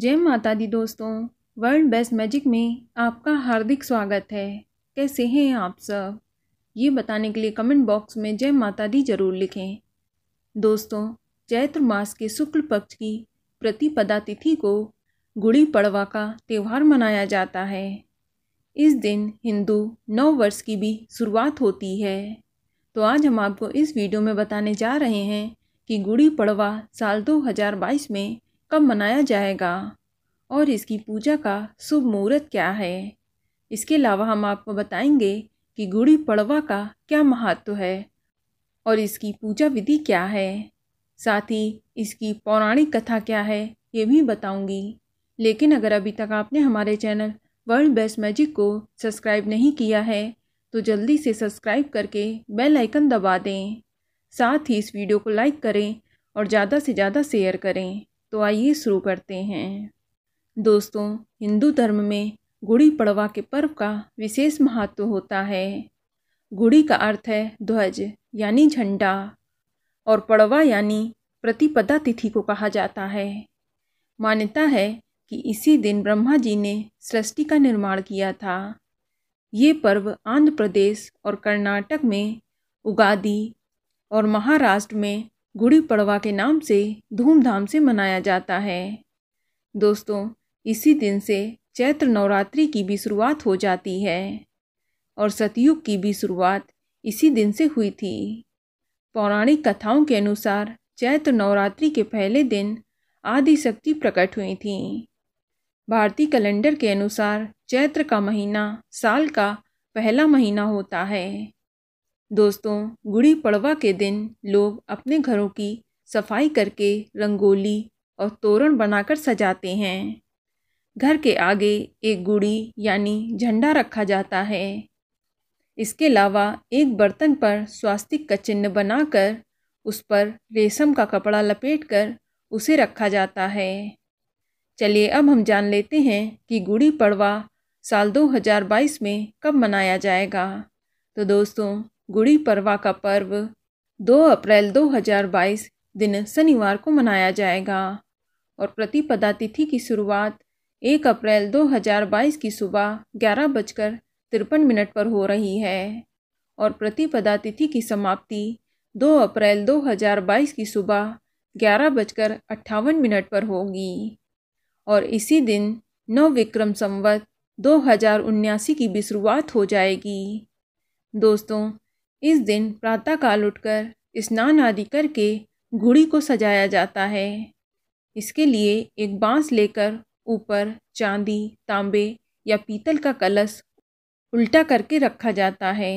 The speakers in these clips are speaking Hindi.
जय माता दी दोस्तों वर्ल्ड बेस्ट मैजिक में आपका हार्दिक स्वागत है कैसे हैं आप सब ये बताने के लिए कमेंट बॉक्स में जय माता दी जरूर लिखें दोस्तों चैत्र मास के शुक्ल पक्ष की प्रतिपदा तिथि को गुड़ी पड़वा का त्यौहार मनाया जाता है इस दिन हिंदू नौ वर्ष की भी शुरुआत होती है तो आज हम आपको इस वीडियो में बताने जा रहे हैं कि गुड़ी पड़वा साल 2022 में कब मनाया जाएगा और इसकी पूजा का शुभ मुहूर्त क्या है इसके अलावा हम आपको बताएंगे कि गुड़ी पड़वा का क्या महत्व है और इसकी पूजा विधि क्या है साथ ही इसकी पौराणिक कथा क्या है ये भी बताऊंगी लेकिन अगर अभी तक आपने हमारे चैनल वर्ल्ड बेस्ट मैजिक को सब्सक्राइब नहीं किया है तो जल्दी से सब्सक्राइब करके बेल आइकन दबा दें साथ ही इस वीडियो को लाइक करें और ज़्यादा से ज़्यादा शेयर करें तो आइए शुरू करते हैं दोस्तों हिंदू धर्म में गुड़ी पड़वा के पर्व का विशेष महत्व होता है गुड़ी का अर्थ है ध्वज यानी झंडा और पड़वा यानी प्रतिपदा तिथि को कहा जाता है मान्यता है कि इसी दिन ब्रह्मा जी ने सृष्टि का निर्माण किया था ये पर्व आंध्र प्रदेश और कर्नाटक में उगादी और महाराष्ट्र में गुड़ी पड़वा के नाम से धूमधाम से मनाया जाता है दोस्तों इसी दिन से चैत्र नवरात्रि की भी शुरुआत हो जाती है और सतयुग की भी शुरुआत इसी दिन से हुई थी पौराणिक कथाओं के अनुसार चैत्र नवरात्रि के पहले दिन आदि शक्ति प्रकट हुई थी भारतीय कैलेंडर के अनुसार चैत्र का महीना साल का पहला महीना होता है दोस्तों गुड़ी पड़वा के दिन लोग अपने घरों की सफाई करके रंगोली और तोरण बनाकर सजाते हैं घर के आगे एक गुड़ी यानी झंडा रखा जाता है इसके अलावा एक बर्तन पर स्वास्तिक का चिन्ह बनाकर उस पर रेशम का कपड़ा लपेटकर उसे रखा जाता है चलिए अब हम जान लेते हैं कि गुड़ी पड़वा साल 2022 में कब मनाया जाएगा तो दोस्तों गुड़ी पड़वा का पर्व 2 अप्रैल 2022 दिन शनिवार को मनाया जाएगा और प्रतिपदा तिथि की शुरुआत 1 अप्रैल 2022 की सुबह ग्यारह बजकर तिरपन मिनट पर हो रही है और प्रतिपदा तिथि की समाप्ति 2 अप्रैल 2022 की सुबह ग्यारह बजकर अट्ठावन मिनट पर होगी और इसी दिन नव विक्रम संवत दो हज़ार उन्यासी की भी शुरुआत हो जाएगी दोस्तों इस दिन प्रातःकाल उठकर स्नान आदि करके घुड़ी को सजाया जाता है इसके लिए एक बांस लेकर ऊपर चांदी तांबे या पीतल का कलश उल्टा करके रखा जाता है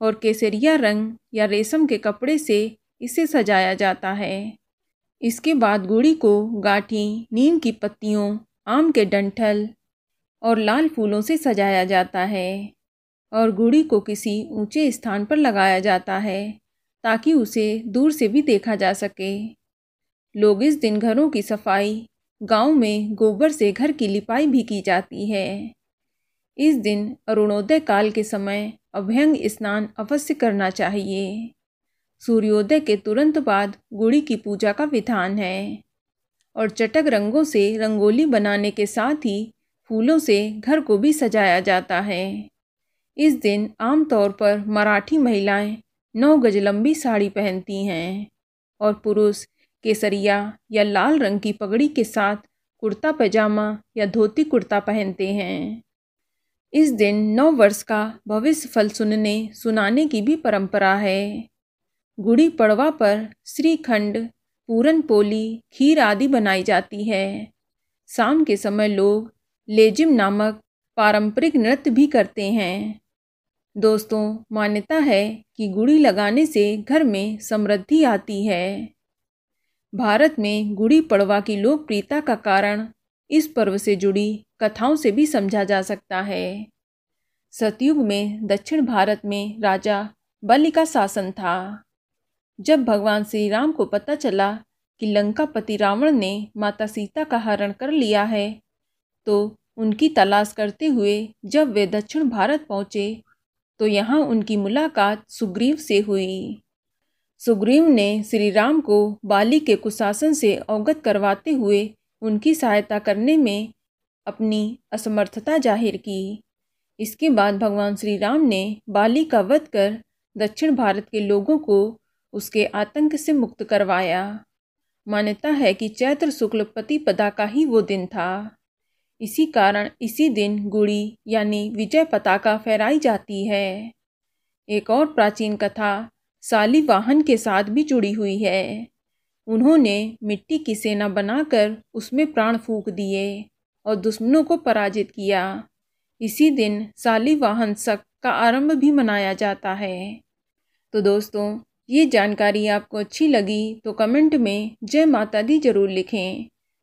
और केसरिया रंग या रेशम के कपड़े से इसे सजाया जाता है इसके बाद गुड़ी को गाठी नीम की पत्तियों आम के डंठल और लाल फूलों से सजाया जाता है और गुड़ी को किसी ऊंचे स्थान पर लगाया जाता है ताकि उसे दूर से भी देखा जा सके लोग इस दिन घरों की सफाई गांव में गोबर से घर की लिपाई भी की जाती है इस दिन अरुणोदय काल के समय अभ्यंग स्नान अवश्य करना चाहिए सूर्योदय के तुरंत बाद गुड़ी की पूजा का विधान है और चटक रंगों से रंगोली बनाने के साथ ही फूलों से घर को भी सजाया जाता है इस दिन आमतौर पर मराठी महिलाएं नौ गज लंबी साड़ी पहनती हैं और पुरुष केसरिया या लाल रंग की पगड़ी के साथ कुर्ता पैजामा या धोती कुर्ता पहनते हैं इस दिन नौ वर्ष का भविष्य फल सुनने सुनाने की भी परंपरा है गुड़ी पड़वा पर श्रीखंड पूरन पोली खीर आदि बनाई जाती है शाम के समय लोग लेजिम नामक पारंपरिक नृत्य भी करते हैं दोस्तों मान्यता है कि गुड़ी लगाने से घर में समृद्धि आती है भारत में गुड़ी पड़वा की लोकप्रियता का कारण इस पर्व से जुड़ी कथाओं से भी समझा जा सकता है सतयुग में दक्षिण भारत में राजा बलि का शासन था जब भगवान श्री राम को पता चला कि लंकापति रावण ने माता सीता का हरण कर लिया है तो उनकी तलाश करते हुए जब वे दक्षिण भारत पहुँचे तो यहाँ उनकी मुलाकात सुग्रीव से हुई सुग्रीव ने श्री राम को बाली के कुशासन से अवगत करवाते हुए उनकी सहायता करने में अपनी असमर्थता जाहिर की इसके बाद भगवान श्री राम ने बाली का वध कर दक्षिण भारत के लोगों को उसके आतंक से मुक्त करवाया मान्यता है कि चैत्र शुक्ल पदा का ही वो दिन था इसी कारण इसी दिन गुड़ी यानी विजय पताका फहराई जाती है एक और प्राचीन कथा साली वाहन के साथ भी जुड़ी हुई है उन्होंने मिट्टी की सेना बनाकर उसमें प्राण फूंक दिए और दुश्मनों को पराजित किया इसी दिन साली वाहन शक का आरंभ भी मनाया जाता है तो दोस्तों ये जानकारी आपको अच्छी लगी तो कमेंट में जय माता दी ज़रूर लिखें